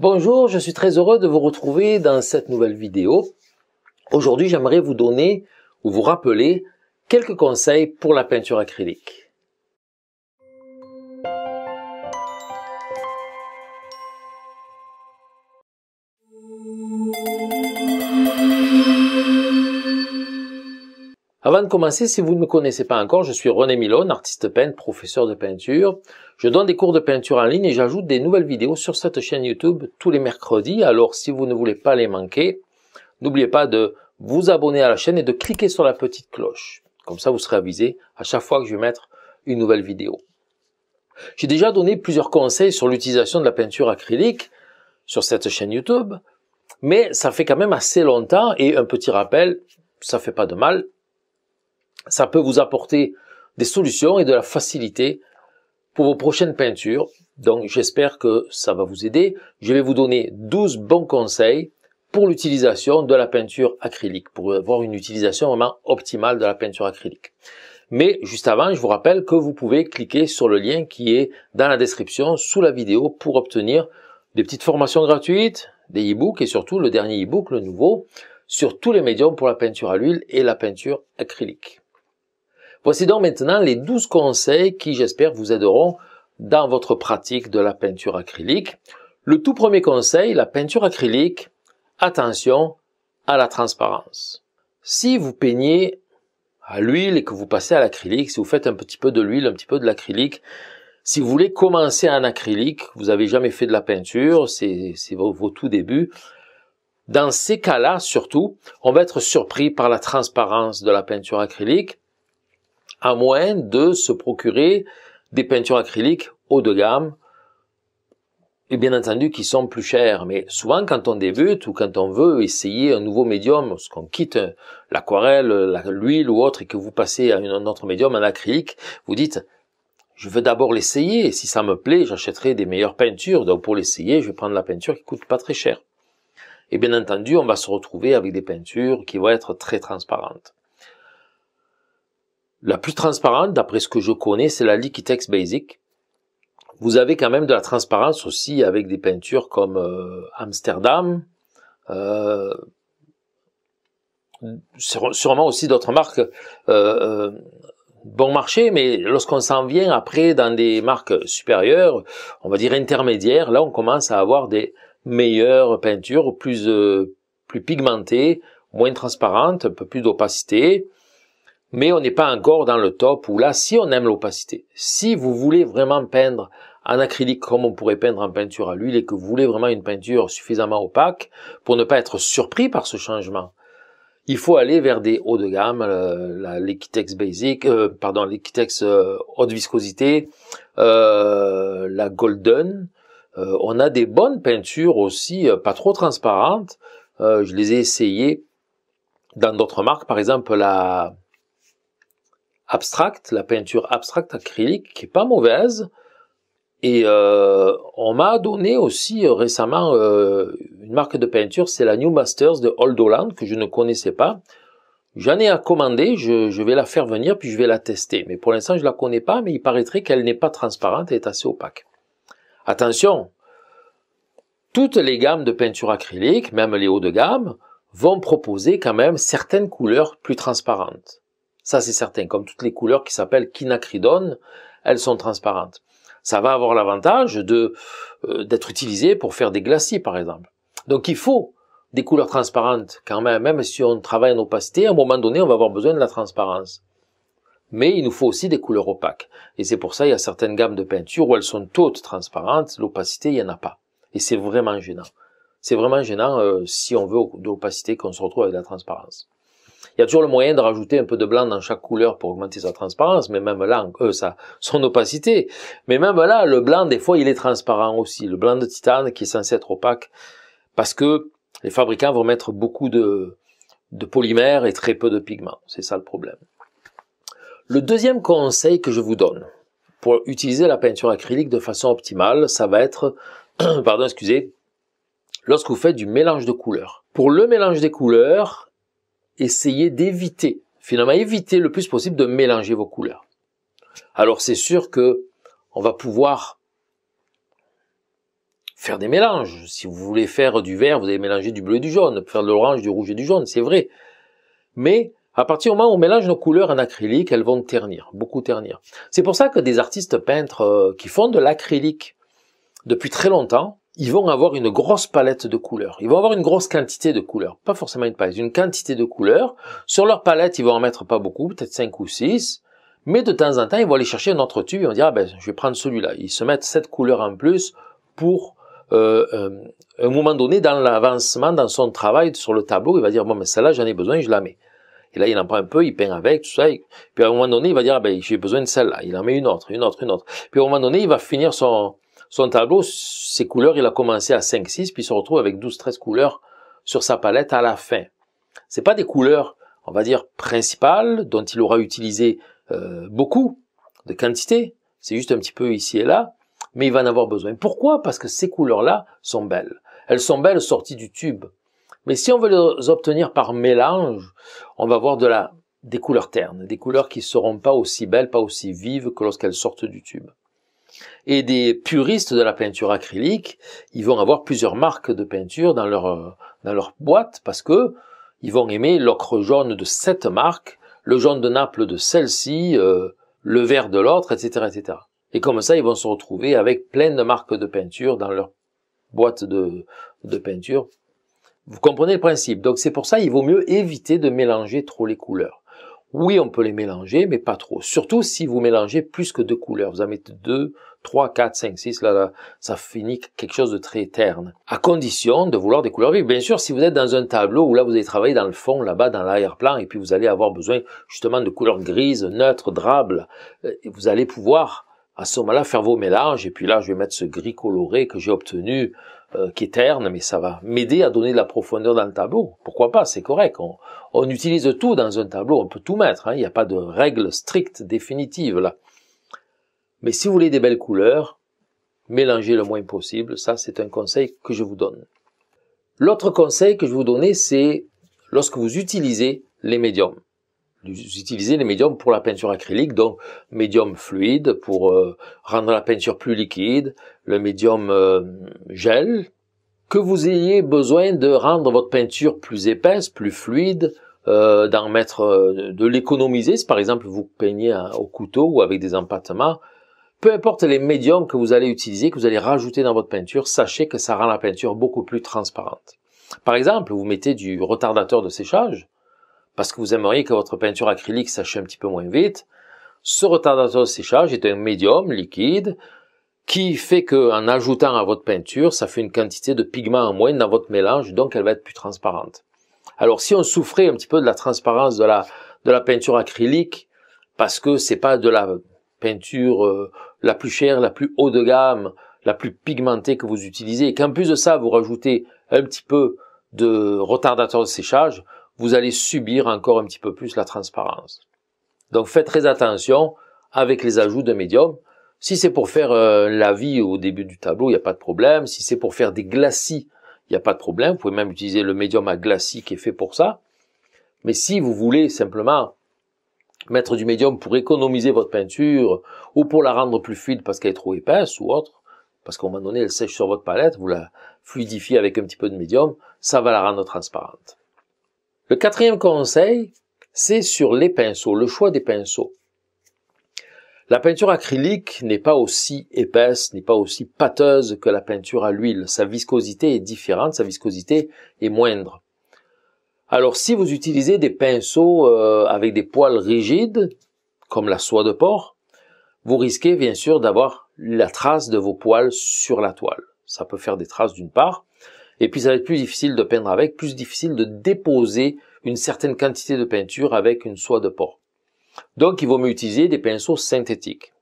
Bonjour, je suis très heureux de vous retrouver dans cette nouvelle vidéo. Aujourd'hui, j'aimerais vous donner ou vous rappeler quelques conseils pour la peinture acrylique. Avant de commencer, si vous ne me connaissez pas encore, je suis René Milone, artiste peintre, professeur de peinture. Je donne des cours de peinture en ligne et j'ajoute des nouvelles vidéos sur cette chaîne YouTube tous les mercredis. Alors si vous ne voulez pas les manquer, n'oubliez pas de vous abonner à la chaîne et de cliquer sur la petite cloche. Comme ça, vous serez avisé à chaque fois que je vais mettre une nouvelle vidéo. J'ai déjà donné plusieurs conseils sur l'utilisation de la peinture acrylique sur cette chaîne YouTube, mais ça fait quand même assez longtemps et un petit rappel, ça fait pas de mal ça peut vous apporter des solutions et de la facilité pour vos prochaines peintures. Donc j'espère que ça va vous aider. Je vais vous donner 12 bons conseils pour l'utilisation de la peinture acrylique, pour avoir une utilisation vraiment optimale de la peinture acrylique. Mais juste avant, je vous rappelle que vous pouvez cliquer sur le lien qui est dans la description sous la vidéo pour obtenir des petites formations gratuites, des e-books et surtout le dernier e-book, le nouveau, sur tous les médiums pour la peinture à l'huile et la peinture acrylique. Voici donc maintenant les 12 conseils qui, j'espère, vous aideront dans votre pratique de la peinture acrylique. Le tout premier conseil, la peinture acrylique, attention à la transparence. Si vous peignez à l'huile et que vous passez à l'acrylique, si vous faites un petit peu de l'huile, un petit peu de l'acrylique, si vous voulez commencer en acrylique, vous n'avez jamais fait de la peinture, c'est vos, vos tout débuts, dans ces cas-là surtout, on va être surpris par la transparence de la peinture acrylique à moins de se procurer des peintures acryliques haut de gamme, et bien entendu qui sont plus chères. Mais souvent, quand on débute ou quand on veut essayer un nouveau médium, qu'on quitte l'aquarelle, l'huile ou autre, et que vous passez à un autre médium, un acrylique, vous dites, je veux d'abord l'essayer. Si ça me plaît, j'achèterai des meilleures peintures. Donc pour l'essayer, je vais prendre la peinture qui coûte pas très cher. Et bien entendu, on va se retrouver avec des peintures qui vont être très transparentes. La plus transparente, d'après ce que je connais, c'est la Liquitex Basic. Vous avez quand même de la transparence aussi avec des peintures comme euh, Amsterdam, euh, sûrement aussi d'autres marques euh, euh, bon marché, mais lorsqu'on s'en vient après dans des marques supérieures, on va dire intermédiaires, là on commence à avoir des meilleures peintures, plus, plus pigmentées, moins transparentes, un peu plus d'opacité, mais on n'est pas encore dans le top où là, si on aime l'opacité, si vous voulez vraiment peindre en acrylique comme on pourrait peindre en peinture à l'huile et que vous voulez vraiment une peinture suffisamment opaque pour ne pas être surpris par ce changement, il faut aller vers des hauts de gamme, euh, l'Equitex Basic, euh, pardon, l'Equitex euh, haute viscosité, la Golden. on a des bonnes peintures aussi, pas trop transparentes. je les ai essayées dans d'autres marques, par exemple la abstracte, la peinture abstracte acrylique, qui est pas mauvaise. Et euh, on m'a donné aussi euh, récemment euh, une marque de peinture, c'est la New Masters de Old Holland, que je ne connaissais pas. J'en ai à commander, je, vais la faire venir, puis je vais la tester. Mais pour l'instant, je la connais pas, mais il paraîtrait qu'elle n'est pas transparente et est assez opaque. Attention, toutes les gammes de peinture acrylique, même les hauts de gamme, vont proposer quand même certaines couleurs plus transparentes. Ça, c'est certain. Comme toutes les couleurs qui s'appellent quinacridone, elles sont transparentes. Ça va avoir l'avantage de euh, d'être utilisé pour faire des glacis, par exemple. Donc, il faut des couleurs transparentes quand même. Même si on travaille en opacité, à un moment donné, on va avoir besoin de la transparence. Mais il nous faut aussi des couleurs opaques. Et c'est pour ça, il y a certaines gammes de peintures où elles sont toutes transparentes. L'opacité, il n'y en a pas. Et c'est vraiment gênant. C'est vraiment gênant euh, si on veut de l'opacité qu'on se retrouve avec de la transparence. Il y a toujours le moyen de rajouter un peu de blanc dans chaque couleur pour augmenter sa transparence, mais même là, ça, euh, son opacité. Mais même là, le blanc, des fois, il est transparent aussi. Le blanc de titane qui est censé être opaque, parce que les fabricants vont mettre beaucoup de, de polymères et très peu de pigments. C'est ça le problème. Le deuxième conseil que je vous donne pour utiliser la peinture acrylique de façon optimale, ça va être, pardon, excusez, lorsque vous faites du mélange de couleurs. Pour le mélange des couleurs, essayez d'éviter, finalement éviter le plus possible de mélanger vos couleurs. Alors c'est sûr que on va pouvoir faire des mélanges. Si vous voulez faire du vert, vous allez mélanger du bleu et du jaune, faire de l'orange, du rouge et du jaune, c'est vrai. Mais à partir du moment où on mélange nos couleurs en acrylique, elles vont ternir, beaucoup ternir. C'est pour ça que des artistes peintres euh, qui font de l'acrylique depuis très longtemps, ils vont avoir une grosse palette de couleurs. Ils vont avoir une grosse quantité de couleurs. Pas forcément une palette, une quantité de couleurs. Sur leur palette, ils vont en mettre pas beaucoup, peut-être 5 ou 6. Mais de temps en temps, ils vont aller chercher un autre tube et vont dire, ah ben, je vais prendre celui-là. Ils se mettent cette couleur en plus pour, euh, euh un moment donné, dans l'avancement, dans son travail sur le tableau, il va dire, bon, mais celle-là, j'en ai besoin, je la mets. Et là, il en prend un peu, il peint avec, tout ça. Et puis à un moment donné, il va dire, ah ben, j'ai besoin de celle-là. Il en met une autre, une autre, une autre. Puis à un moment donné, il va finir son, son tableau, ses couleurs, il a commencé à 5, 6, puis il se retrouve avec 12, 13 couleurs sur sa palette à la fin. C'est pas des couleurs, on va dire, principales, dont il aura utilisé euh, beaucoup de quantité. C'est juste un petit peu ici et là, mais il va en avoir besoin. Pourquoi Parce que ces couleurs-là sont belles. Elles sont belles sorties du tube. Mais si on veut les obtenir par mélange, on va avoir de la, des couleurs ternes, des couleurs qui seront pas aussi belles, pas aussi vives que lorsqu'elles sortent du tube. Et des puristes de la peinture acrylique, ils vont avoir plusieurs marques de peinture dans leur, euh, dans leur boîte parce que ils vont aimer l'ocre jaune de cette marque, le jaune de Naples de celle-ci, euh, le vert de l'autre, etc., etc. Et comme ça, ils vont se retrouver avec plein de marques de peinture dans leur boîte de, de peinture. Vous comprenez le principe. Donc c'est pour ça, il vaut mieux éviter de mélanger trop les couleurs. Oui, on peut les mélanger, mais pas trop. Surtout si vous mélangez plus que deux couleurs. Vous en mettez deux, trois, quatre, cinq, six, là, là, ça finit quelque chose de très terne. À condition de vouloir des couleurs vives. Bien sûr, si vous êtes dans un tableau où là, vous allez travailler dans le fond, là-bas, dans l'arrière-plan, et puis vous allez avoir besoin justement de couleurs grises, neutres, drables, euh, vous allez pouvoir à ce moment-là, faire vos mélanges, et puis là, je vais mettre ce gris coloré que j'ai obtenu, euh, qui est terne, mais ça va m'aider à donner de la profondeur dans le tableau. Pourquoi pas, c'est correct. On, utilise tout dans un tableau, on peut tout mettre, hein. il n'y a pas de règle stricte, définitive là. Mais si vous voulez des belles couleurs, mélangez le moins possible, ça c'est un conseil que je vous donne. L'autre conseil que je vous donnais, c'est lorsque vous utilisez les médiums d'utiliser les médiums pour la peinture acrylique, donc médium fluide pour euh, rendre la peinture plus liquide, le médium euh, gel, que vous ayez besoin de rendre votre peinture plus épaisse, plus fluide, euh, d'en mettre, euh, de l'économiser, si par exemple vous peignez au couteau ou avec des empattements, peu importe les médiums que vous allez utiliser, que vous allez rajouter dans votre peinture, sachez que ça rend la peinture beaucoup plus transparente. Par exemple, vous mettez du retardateur de séchage, parce que vous aimeriez que votre peinture acrylique sèche un petit peu moins vite, ce retardateur de séchage est un médium liquide qui fait que, en ajoutant à votre peinture, ça fait une quantité de pigments en moins dans votre mélange, donc elle va être plus transparente. Alors, si on souffrait un petit peu de la transparence de la, peinture acrylique, parce que c'est pas de la peinture euh, la plus chère, la plus haut de gamme, la plus pigmentée que vous utilisez, et qu'en plus de ça, vous rajoutez un petit peu de retardateur de séchage, vous allez subir encore un petit peu plus la transparence. Donc faites très attention avec les ajouts de médium. Si c'est pour faire euh, la vie au début du tableau, il n'y a pas de problème. Si c'est pour faire des glacis, il n'y a pas de problème. Vous pouvez même utiliser le médium à glacis qui est fait pour ça. Mais si vous voulez simplement mettre du médium pour économiser votre peinture ou pour la rendre plus fluide parce qu'elle est trop épaisse ou autre, parce qu'à un moment donné, elle sèche sur votre palette, vous la fluidifiez avec un petit peu de médium, ça va la rendre transparente. Le quatrième conseil, c'est sur les pinceaux, le choix des pinceaux. La peinture acrylique n'est pas aussi épaisse, n'est pas aussi pâteuse que la peinture à l'huile. Sa viscosité est différente, sa viscosité est moindre. Alors si vous utilisez des pinceaux euh, avec des poils rigides, comme la soie de porc, vous risquez bien sûr d'avoir la trace de vos poils sur la toile. Ça peut faire des traces d'une part, et puis ça va être plus difficile de peindre avec, plus difficile de déposer une certaine quantité de peinture avec une soie de porc. Donc il vaut mieux utiliser des pinceaux synthétiques.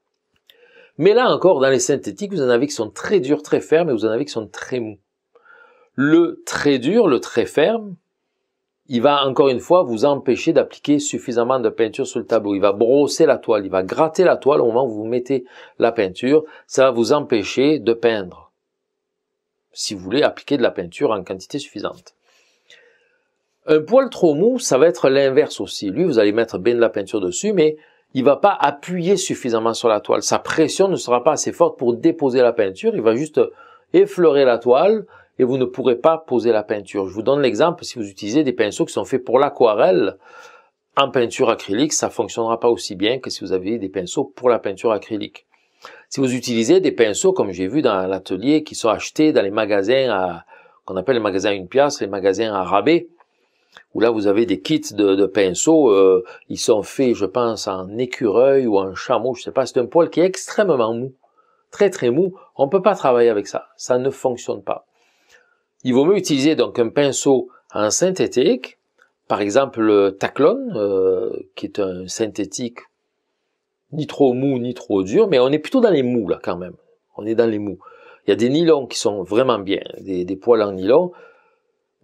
Mais là encore, dans les synthétiques, vous en avez qui sont très durs, très fermes, et vous en avez qui sont très mous. Le très dur, le très ferme, il va encore une fois vous empêcher d'appliquer suffisamment de peinture sur le tableau. Il va brosser la toile, il va gratter la toile au moment où vous mettez la peinture. Ça va vous empêcher de peindre si vous voulez appliquer de la peinture en quantité suffisante. Un poil trop mou, ça va être l'inverse aussi. Lui, vous allez mettre bien de la peinture dessus, mais il va pas appuyer suffisamment sur la toile. Sa pression ne sera pas assez forte pour déposer la peinture. Il va juste effleurer la toile et vous ne pourrez pas poser la peinture. Je vous donne l'exemple si vous utilisez des pinceaux qui sont faits pour l'aquarelle. En peinture acrylique, ça fonctionnera pas aussi bien que si vous avez des pinceaux pour la peinture acrylique. Si vous utilisez des pinceaux, comme j'ai vu dans l'atelier, qui sont achetés dans les magasins qu'on appelle les magasins une pièce, les magasins à rabais, où là vous avez des kits de, pinceaux, euh, ils sont faits, je pense, en écureuil ou en chameau, je sais pas, c'est un poil qui est extrêmement mou, très très mou, on ne peut pas travailler avec ça, ça ne fonctionne pas. Il vaut mieux utiliser donc un pinceau en synthétique, par exemple le Taclon, euh, qui est un synthétique ni trop mou, ni trop dur, mais on est plutôt dans les mous, là, quand même. On est dans les mous. Il y a des nylons qui sont vraiment bien, des, des poils en nylon.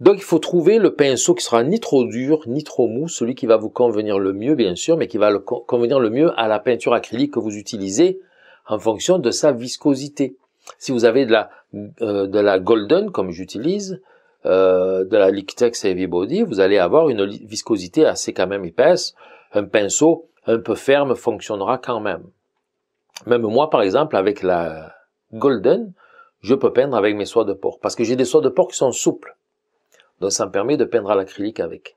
Donc, il faut trouver le pinceau qui sera ni trop dur, ni trop mou, celui qui va vous convenir le mieux, bien sûr, mais qui va le convenir le mieux à la peinture acrylique que vous utilisez en fonction de sa viscosité. Si vous avez de la, euh, de la golden, comme j'utilise, euh, de la Liquitex Heavy Body, vous allez avoir une viscosité assez quand même épaisse, un pinceau un peu ferme fonctionnera quand même. Même moi, par exemple, avec la Golden, je peux peindre avec mes soies de porc, parce que j'ai des soies de porc qui sont souples. Donc ça me permet de peindre à l'acrylique avec.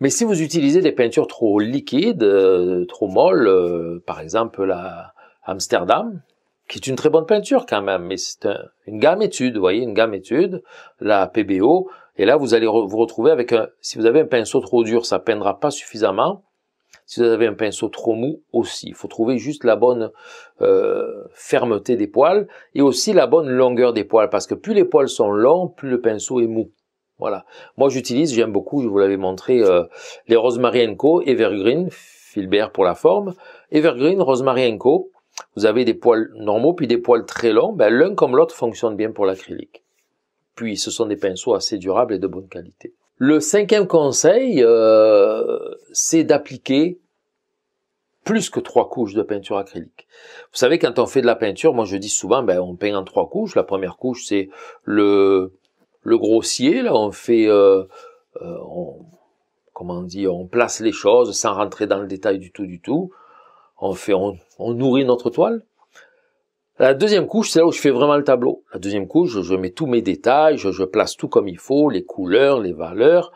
Mais si vous utilisez des peintures trop liquides, euh, trop molles, euh, par exemple la Amsterdam, qui est une très bonne peinture quand même, mais c'est une gamme étude, vous voyez, une gamme étude, la PBO, et là vous allez vous retrouver avec un, si vous avez un pinceau trop dur, ça peindra pas suffisamment, si vous avez un pinceau trop mou, aussi. Il faut trouver juste la bonne euh, fermeté des poils et aussi la bonne longueur des poils. Parce que plus les poils sont longs, plus le pinceau est mou. Voilà. Moi, j'utilise, j'aime beaucoup, je vous l'avais montré, euh, les Rosemary Co. Evergreen, Filbert pour la forme. Evergreen, Rosemary Co. Vous avez des poils normaux, puis des poils très longs. Ben, L'un comme l'autre fonctionne bien pour l'acrylique. Puis, ce sont des pinceaux assez durables et de bonne qualité. Le cinquième conseil, euh, c'est d'appliquer plus que trois couches de peinture acrylique. Vous savez, quand on fait de la peinture, moi je dis souvent, ben, on peint en trois couches. La première couche, c'est le, le grossier. Là, on fait, euh, euh, on, comment on dit, on place les choses sans rentrer dans le détail du tout, du tout. On fait, on nourrit notre toile. La deuxième couche, c'est là où je fais vraiment le tableau. La deuxième couche, je, mets tous mes détails, je, place tout comme il faut, les couleurs, les valeurs.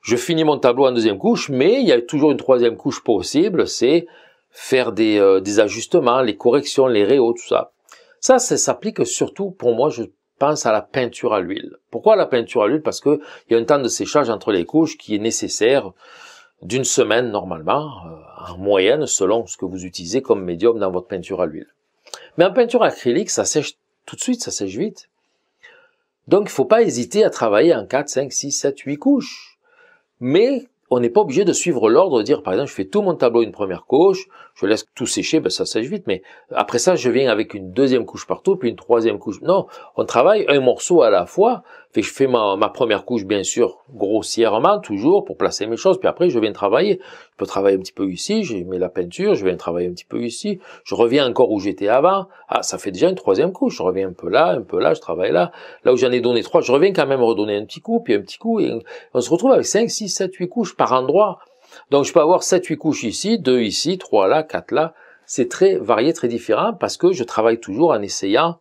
Je finis mon tableau en deuxième couche, mais il y a toujours une troisième couche possible, c'est faire des, euh, ajustements, les corrections, les réaux, tout ça. Ça, ça s'applique surtout pour moi, je pense à la peinture à l'huile. Pourquoi la peinture à l'huile Parce que il y a un temps de séchage entre les couches qui est nécessaire d'une semaine normalement, euh, en moyenne, selon ce que vous utilisez comme médium dans votre peinture à l'huile. Mais en peinture acrylique, ça sèche tout de suite, ça sèche vite. Donc, il faut pas hésiter à travailler en 4, 5, 6, 7, 8 couches. Mais on n'est pas obligé de suivre l'ordre, de dire, par exemple, je fais tout mon tableau une première couche, je laisse tout sécher, ben, ça sèche vite, mais après ça, je viens avec une deuxième couche partout, puis une troisième couche. Non, on travaille un morceau à la fois je fais ma, première couche, bien sûr, grossièrement, toujours, pour placer mes choses, puis après, je viens travailler. Je peux travailler un petit peu ici, je mets la peinture, je viens travailler un petit peu ici, je reviens encore où j'étais avant. Ah, ça fait déjà une troisième couche, je reviens un peu là, un peu là, je travaille là. Là où j'en ai donné trois, je reviens quand même redonner un petit coup, puis un petit coup, et on se retrouve avec cinq, six, sept, huit couches par endroit. Donc je peux avoir sept, huit couches ici, deux ici, trois là, quatre là. C'est très varié, très différent, parce que je travaille toujours en essayant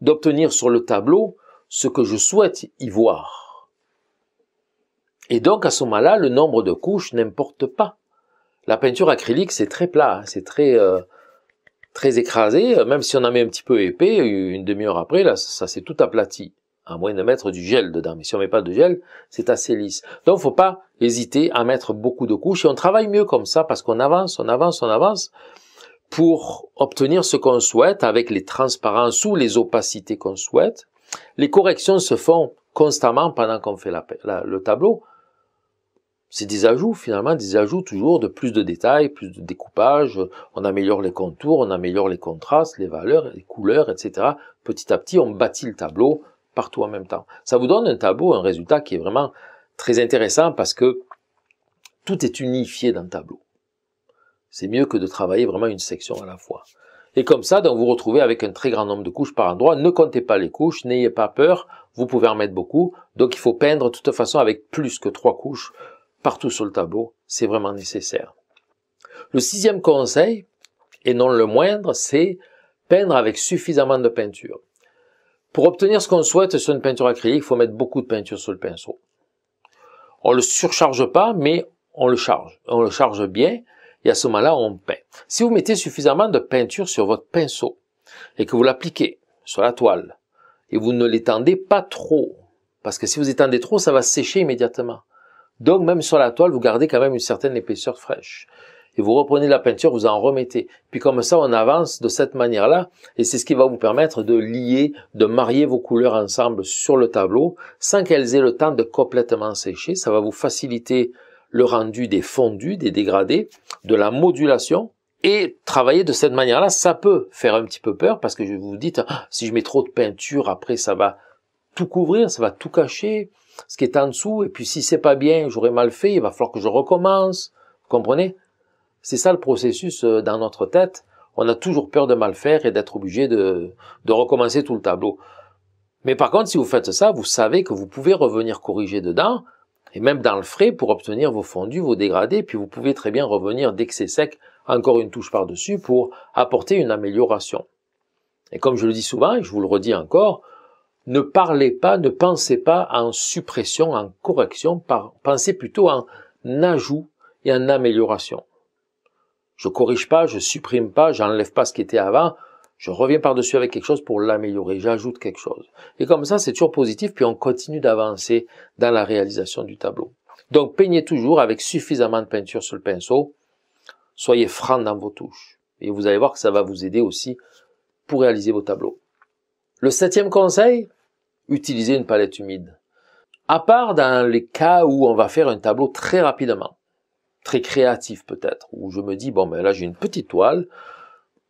d'obtenir sur le tableau ce que je souhaite y voir. Et donc à ce moment-là, le nombre de couches n'importe pas. La peinture acrylique, c'est très plat, c'est très euh, très écrasé. Même si on en met un petit peu épais, une demi-heure après, là, ça, s'est tout aplati, à moins de mettre du gel dedans. Mais si on met pas de gel, c'est assez lisse. Donc, faut pas hésiter à mettre beaucoup de couches. Et on travaille mieux comme ça parce qu'on avance, on avance, on avance pour obtenir ce qu'on souhaite avec les transparences ou les opacités qu'on souhaite. Les corrections se font constamment pendant qu'on fait le tableau. C'est des ajouts, finalement, des ajouts toujours de plus de détails, plus de découpage. On améliore les contours, on améliore les contrastes, les valeurs, les couleurs, etc. Petit à petit, on bâtit le tableau partout en même temps. Ça vous donne un tableau, un résultat qui est vraiment très intéressant parce que tout est unifié dans le tableau. C'est mieux que de travailler vraiment une section à la fois. Et comme ça, donc vous retrouvez avec un très grand nombre de couches par endroit. Ne comptez pas les couches, n'ayez pas peur, vous pouvez en mettre beaucoup. Donc il faut peindre de toute façon avec plus que trois couches partout sur le tableau, c'est vraiment nécessaire. Le sixième conseil, et non le moindre, c'est peindre avec suffisamment de peinture. Pour obtenir ce qu'on souhaite sur une peinture acrylique, il faut mettre beaucoup de peinture sur le pinceau. On le surcharge pas, mais on le charge. On le charge bien et à ce moment-là, on peint. Si vous mettez suffisamment de peinture sur votre pinceau et que vous l'appliquez sur la toile et vous ne l'étendez pas trop, parce que si vous étendez trop, ça va sécher immédiatement. Donc même sur la toile, vous gardez quand même une certaine épaisseur fraîche. Et vous reprenez la peinture, vous en remettez. Puis comme ça, on avance de cette manière-là, et c'est ce qui va vous permettre de lier, de marier vos couleurs ensemble sur le tableau, sans qu'elles aient le temps de complètement sécher. Ça va vous faciliter le rendu des fondus, des dégradés, de la modulation. Et travailler de cette manière-là, ça peut faire un petit peu peur parce que vous vous dites, ah, si je mets trop de peinture, après ça va tout couvrir, ça va tout cacher, ce qui est en dessous. Et puis si c'est pas bien, j'aurais mal fait, il va falloir que je recommence. Vous comprenez C'est ça le processus euh, dans notre tête. On a toujours peur de mal faire et d'être obligé de, de recommencer tout le tableau. Mais par contre, si vous faites ça, vous savez que vous pouvez revenir corriger dedans, et même dans le frais pour obtenir vos fondus, vos dégradés, puis vous pouvez très bien revenir dès que c'est sec, encore une touche par-dessus pour apporter une amélioration. Et comme je le dis souvent, et je vous le redis encore, ne parlez pas, ne pensez pas en suppression, en correction, pensez plutôt en ajout et en amélioration. Je corrige pas, je supprime pas, j'enlève pas ce qui était avant, je reviens par-dessus avec quelque chose pour l'améliorer. J'ajoute quelque chose. Et comme ça, c'est toujours positif, puis on continue d'avancer dans la réalisation du tableau. Donc, peignez toujours avec suffisamment de peinture sur le pinceau. Soyez franc dans vos touches. Et vous allez voir que ça va vous aider aussi pour réaliser vos tableaux. Le septième conseil, utilisez une palette humide. À part dans les cas où on va faire un tableau très rapidement, très créatif peut-être, où je me dis, bon, ben là, j'ai une petite toile,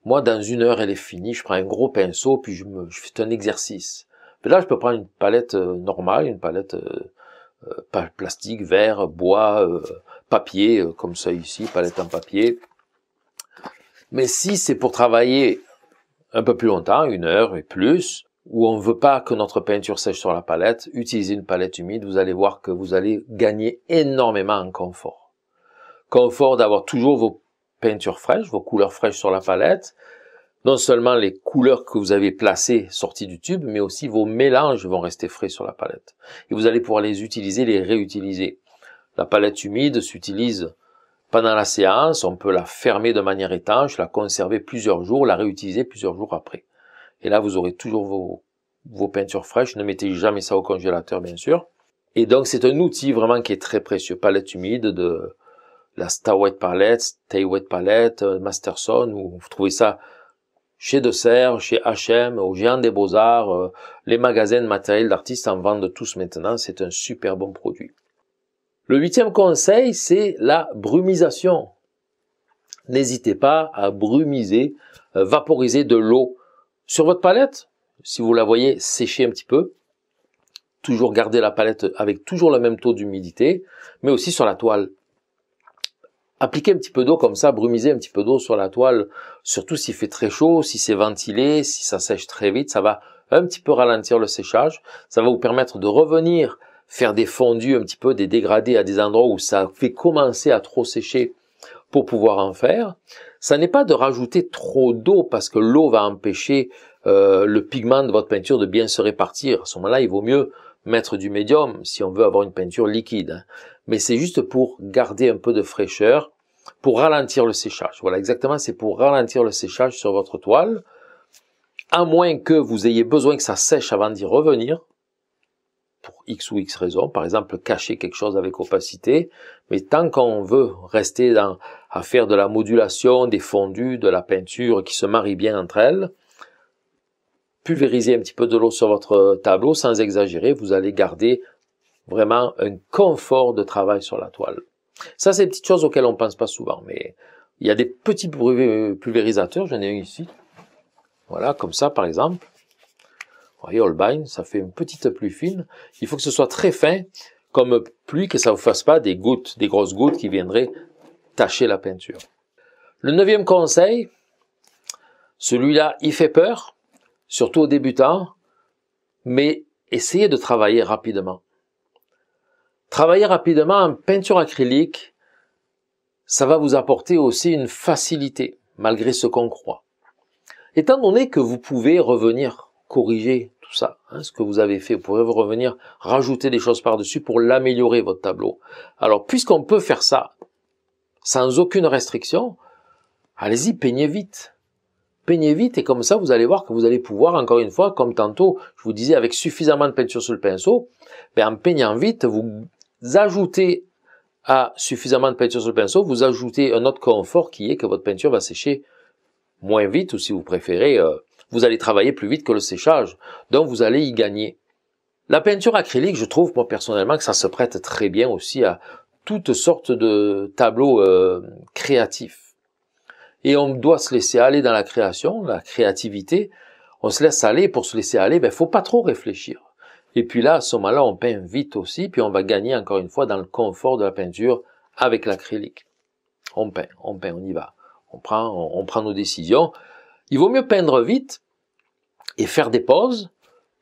moi, dans une heure, elle est finie. Je prends un gros pinceau, puis je me, fais un exercice. Mais là, je peux prendre une palette euh, normale, une palette euh, euh, plastique, verre, bois, papier, comme ça ici, palette en papier. Mais si c'est pour travailler un peu plus longtemps, une heure et plus, où on ne veut pas que notre peinture sèche sur la palette, utilisez une palette humide, vous allez voir que vous allez gagner énormément en confort. Confort d'avoir toujours vos peintures fraîche, vos couleurs fraîches sur la palette, non seulement les couleurs que vous avez placées sorties du tube, mais aussi vos mélanges vont rester frais sur la palette. Et vous allez pouvoir les utiliser, les réutiliser. La palette humide s'utilise pendant la séance, on peut la fermer de manière étanche, la conserver plusieurs jours, la réutiliser plusieurs jours après. Et là, vous aurez toujours vos, vos peintures fraîches. Ne mettez jamais ça au congélateur, bien sûr. Et donc, c'est un outil vraiment qui est très précieux. Palette humide de la Starwet Palette, Staywhite Palette, euh, Masterson, vous trouvez ça chez De chez H&M, au Géant des Beaux-Arts, euh, les magasins de matériel d'artistes en vendent tous maintenant, c'est un super bon produit. Le huitième conseil, c'est la brumisation. N'hésitez pas à brumiser, euh, vaporiser de l'eau sur votre palette, si vous la voyez sécher un petit peu. Toujours garder la palette avec toujours le même taux d'humidité, mais aussi sur la toile appliquer un petit peu d'eau comme ça, brumiser un petit peu d'eau sur la toile, surtout s'il fait très chaud, si c'est ventilé, si ça sèche très vite, ça va un petit peu ralentir le séchage, ça va vous permettre de revenir faire des fondus un petit peu, des dégradés à des endroits où ça fait commencer à trop sécher pour pouvoir en faire. Ça n'est pas de rajouter trop d'eau parce que l'eau va empêcher euh, le pigment de votre peinture de bien se répartir. À ce moment-là, il vaut mieux mettre du médium si on veut avoir une peinture liquide. Hein. Mais c'est juste pour garder un peu de fraîcheur pour ralentir le séchage. Voilà, exactement, c'est pour ralentir le séchage sur votre toile, à moins que vous ayez besoin que ça sèche avant d'y revenir, pour X ou X raisons, par exemple cacher quelque chose avec opacité, mais tant qu'on veut rester à faire de la modulation, des fondus, de la peinture qui se marient bien entre elles, pulvériser un petit peu de l'eau sur votre tableau sans exagérer, vous allez garder vraiment un confort de travail sur la toile. Ça, c'est des petites choses auxquelles on ne pense pas souvent, mais il y a des petits euh, pulvérisateurs, j'en ai un ici. Voilà, comme ça, par exemple. Vous voyez, Holbein, ça fait une petite pluie fine. Il faut que ce soit très fin, comme pluie, que ça ne vous fasse pas des gouttes, des grosses gouttes qui viendraient tacher la peinture. Le neuvième conseil, celui-là, il fait peur, surtout aux débutants, mais essayez de travailler rapidement. Travailler rapidement en peinture acrylique, ça va vous apporter aussi une facilité, malgré ce qu'on croit. Étant donné que vous pouvez revenir corriger tout ça, hein, ce que vous avez fait, vous pouvez revenir rajouter des choses par-dessus pour l'améliorer, votre tableau. Alors, puisqu'on peut faire ça sans aucune restriction, allez-y, peignez vite. Peignez vite et comme ça, vous allez voir que vous allez pouvoir, encore une fois, comme tantôt, je vous disais, avec suffisamment de peinture sur le pinceau, mais ben, en peignant vite, vous ajoutez à suffisamment de peinture sur le pinceau, vous ajoutez un autre confort qui est que votre peinture va sécher moins vite, ou si vous préférez, euh, vous allez travailler plus vite que le séchage, donc vous allez y gagner. La peinture acrylique, je trouve moi personnellement que ça se prête très bien aussi à toutes sortes de tableaux euh, créatifs. Et on doit se laisser aller dans la création, la créativité. On se laisse aller, pour se laisser aller, il ben, faut pas trop réfléchir. Et puis là, à ce moment-là, on peint vite aussi, puis on va gagner encore une fois dans le confort de la peinture avec l'acrylique. On peint, on peint, on y va. On prend, on, prend nos décisions. Il vaut mieux peindre vite et faire des pauses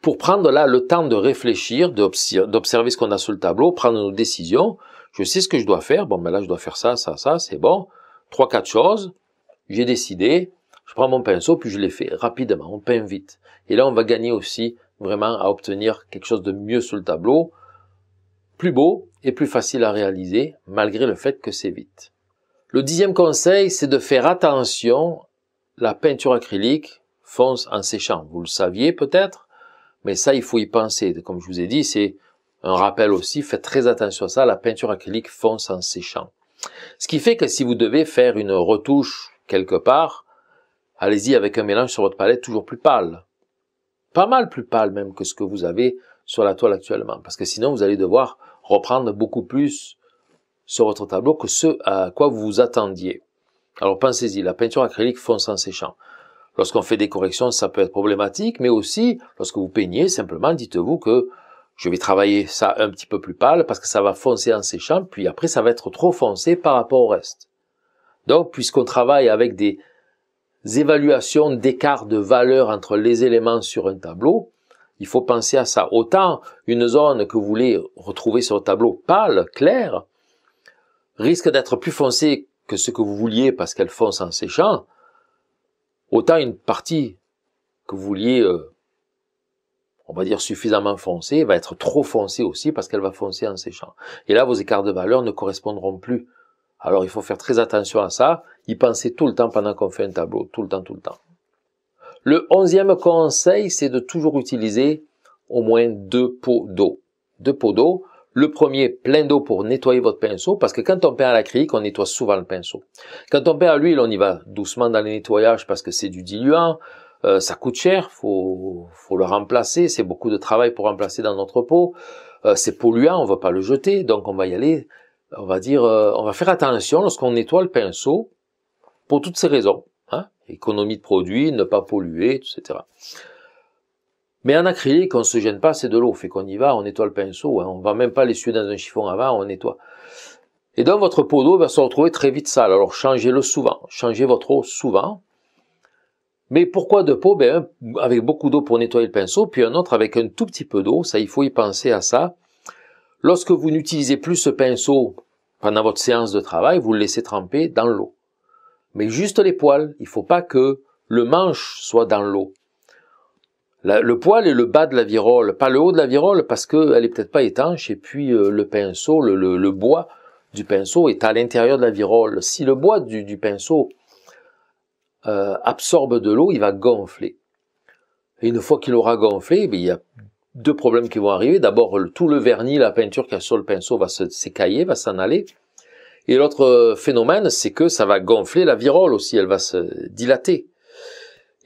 pour prendre là le temps de réfléchir, d'observer ce qu'on a sur le tableau, prendre nos décisions. Je sais ce que je dois faire. Bon, ben là, je dois faire ça, ça, ça, c'est bon. Trois, quatre choses. J'ai décidé. Je prends mon pinceau, puis je l'ai fait. rapidement. On peint vite. Et là, on va gagner aussi vraiment à obtenir quelque chose de mieux sur le tableau, plus beau et plus facile à réaliser, malgré le fait que c'est vite. Le dixième conseil, c'est de faire attention, la peinture acrylique fonce en séchant. Vous le saviez peut-être, mais ça, il faut y penser. Comme je vous ai dit, c'est un rappel aussi, faites très attention à ça, la peinture acrylique fonce en séchant. Ce qui fait que si vous devez faire une retouche quelque part, allez-y avec un mélange sur votre palette toujours plus pâle pas mal plus pâle même que ce que vous avez sur la toile actuellement, parce que sinon vous allez devoir reprendre beaucoup plus sur votre tableau que ce à quoi vous vous attendiez. Alors pensez-y, la peinture acrylique fonce en séchant. Lorsqu'on fait des corrections, ça peut être problématique, mais aussi lorsque vous peignez, simplement dites-vous que je vais travailler ça un petit peu plus pâle parce que ça va foncer en séchant, puis après ça va être trop foncé par rapport au reste. Donc, puisqu'on travaille avec des évaluations d'écart de valeur entre les éléments sur un tableau, il faut penser à ça. Autant une zone que vous voulez retrouver sur le tableau pâle, claire, risque d'être plus foncée que ce que vous vouliez parce qu'elle fonce en séchant, autant une partie que vous vouliez, euh, on va dire suffisamment foncée, va être trop foncée aussi parce qu'elle va foncer en séchant. Et là, vos écarts de valeur ne correspondront plus alors il faut faire très attention à ça, y penser tout le temps pendant qu'on fait un tableau, tout le temps, tout le temps. Le onzième conseil, c'est de toujours utiliser au moins deux pots d'eau. Deux pots d'eau. Le premier, plein d'eau pour nettoyer votre pinceau, parce que quand on peint à l'acrylique, on nettoie souvent le pinceau. Quand on peint à l'huile, on y va doucement dans le nettoyage parce que c'est du diluant, euh, ça coûte cher, faut faut le remplacer, c'est beaucoup de travail pour remplacer dans notre pot, euh, c'est polluant, on ne va pas le jeter, donc on va y aller on va dire, euh, on va faire attention lorsqu'on nettoie le pinceau pour toutes ces raisons. Hein Économie de produits, ne pas polluer, etc. Mais en acrylique, on se gêne pas, c'est de l'eau. Fait qu'on y va, on nettoie le pinceau, On hein. on va même pas l'essuyer dans un chiffon avant, on nettoie. Et donc votre pot d'eau va se retrouver très vite sale. Alors changez-le souvent, changez votre eau souvent. Mais pourquoi deux pots ben, Avec beaucoup d'eau pour nettoyer le pinceau, puis un autre avec un tout petit peu d'eau, ça il faut y penser à ça. Lorsque vous n'utilisez plus ce pinceau pendant votre séance de travail, vous le laissez tremper dans l'eau. Mais juste les poils, il ne faut pas que le manche soit dans l'eau. Le poil est le bas de la virole, pas le haut de la virole parce qu'elle est peut-être pas étanche et puis euh, le pinceau, le, bois du pinceau est à l'intérieur de la virole. Si le bois du, pinceau euh, absorbe de l'eau, il va gonfler. Et une fois qu'il aura gonflé, eh il y a deux problèmes qui vont arriver. D'abord, tout le vernis, la peinture qui a sur le pinceau va s'écailler, va s'en aller. Et l'autre euh, phénomène, c'est que ça va gonfler la virole aussi, elle va se dilater.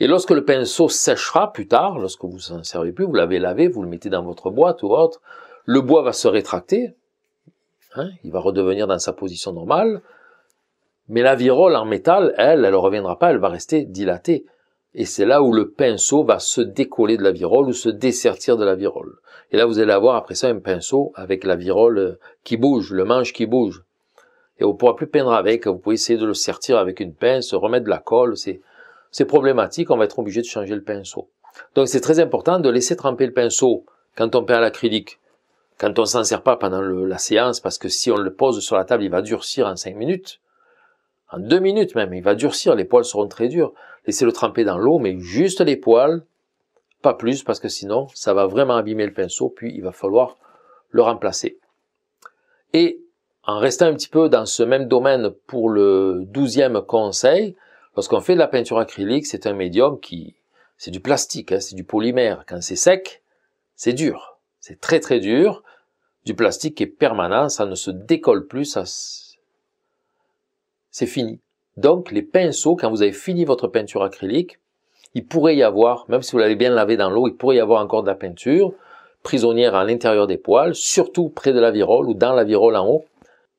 Et lorsque le pinceau séchera plus tard, lorsque vous en servez plus, vous l'avez lavé, vous le mettez dans votre boîte ou autre, le bois va se rétracter, hein, il va redevenir dans sa position normale, mais la virole en métal, elle, elle ne reviendra pas, elle va rester dilatée. Et c'est là où le pinceau va se décoller de la virole ou se dessertir de la virole. Et là, vous allez avoir après ça un pinceau avec la virole euh, qui bouge, le manche qui bouge. Et on ne pourra plus peindre avec. Vous pouvez essayer de le sertir avec une pince, remettre de la colle. C'est problématique. On va être obligé de changer le pinceau. Donc c'est très important de laisser tremper le pinceau quand on peint à l'acrylique. Quand on s'en sert pas pendant la séance, parce que si on le pose sur la table, il va durcir en cinq minutes. En 2 minutes même, il va durcir, les poils seront très durs laissez-le tremper dans l'eau, mais juste les poils, pas plus, parce que sinon, ça va vraiment abîmer le pinceau, puis il va falloir le remplacer. Et en restant un petit peu dans ce même domaine pour le douzième conseil, lorsqu'on fait de la peinture acrylique, c'est un médium qui, c'est du plastique, hein, c'est du polymère. Quand c'est sec, c'est dur. C'est très très dur. Du plastique qui est permanent, ça ne se décolle plus, ça, c'est fini. Donc les pinceaux, quand vous avez fini votre peinture acrylique, il pourrait y avoir, même si vous l'avez bien lavé dans l'eau, il pourrait y avoir encore de la peinture prisonnière à l'intérieur des poils, surtout près de la virole ou dans la virole en haut.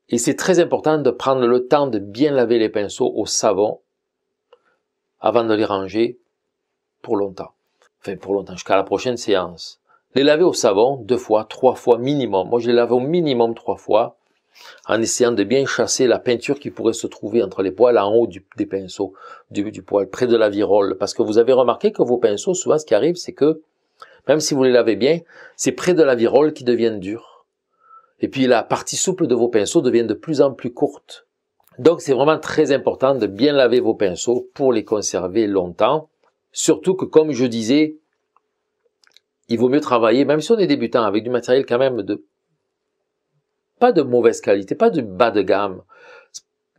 Et c'est très important de prendre le temps de bien laver les pinceaux au savon avant de les ranger pour longtemps. Enfin, pour longtemps, jusqu'à la prochaine séance. Les laver au savon deux fois, trois fois minimum. Moi, je les lave au minimum trois fois en essayant de bien chasser la peinture qui pourrait se trouver entre les poils en haut des pinceaux, du, du, poil, près de la virole. Parce que vous avez remarqué que vos pinceaux, souvent ce qui arrive, c'est que, même si vous les lavez bien, c'est près de la virole qui deviennent durs. Et puis la partie souple de vos pinceaux devient de plus en plus courte. Donc c'est vraiment très important de bien laver vos pinceaux pour les conserver longtemps. Surtout que, comme je disais, il vaut mieux travailler, même si on est débutant, avec du matériel quand même de pas de mauvaise qualité, pas de bas de gamme.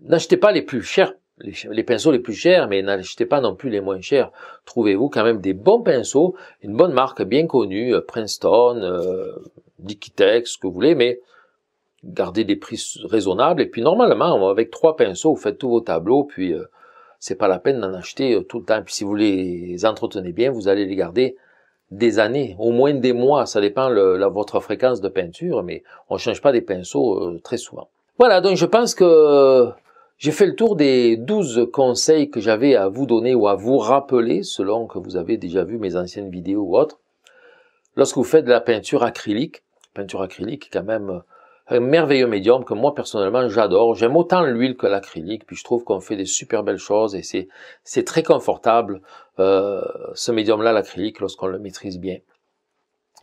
N'achetez pas les plus chers, les, pinceaux les plus chers, mais n'achetez pas non plus les moins chers. Trouvez-vous quand même des bons pinceaux, une bonne marque bien connue, euh, Princeton, euh, ce que vous voulez, mais gardez des prix raisonnables. Et puis normalement, avec trois pinceaux, vous faites tous vos tableaux, puis euh, c'est pas la peine d'en acheter euh, tout le temps. Puis si vous les entretenez bien, vous allez les garder des années, au moins des mois, ça dépend de votre fréquence de peinture, mais on change pas des pinceaux euh, très souvent. Voilà, donc je pense que euh, j'ai fait le tour des 12 conseils que j'avais à vous donner ou à vous rappeler, selon que vous avez déjà vu mes anciennes vidéos ou autres. Lorsque vous faites de la peinture acrylique, peinture acrylique quand même un merveilleux médium que moi personnellement j'adore. J'aime autant l'huile que l'acrylique, puis je trouve qu'on fait des super belles choses et c'est très confortable euh, ce médium-là, l'acrylique, lorsqu'on le maîtrise bien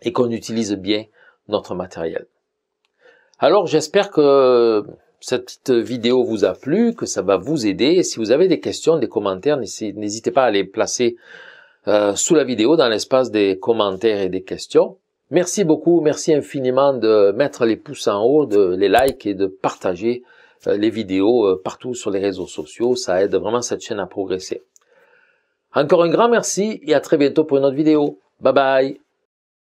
et qu'on utilise bien notre matériel. Alors j'espère que cette vidéo vous a plu, que ça va vous aider. si vous avez des questions, des commentaires, n'hésitez pas à les placer euh, sous la vidéo dans l'espace des commentaires et des questions. Merci beaucoup, merci infiniment de mettre les pouces en haut, de les likes et de partager euh, les vidéos euh, partout sur les réseaux sociaux. Ça aide vraiment cette chaîne à progresser. Encore un grand merci et à très bientôt pour une autre vidéo. Bye bye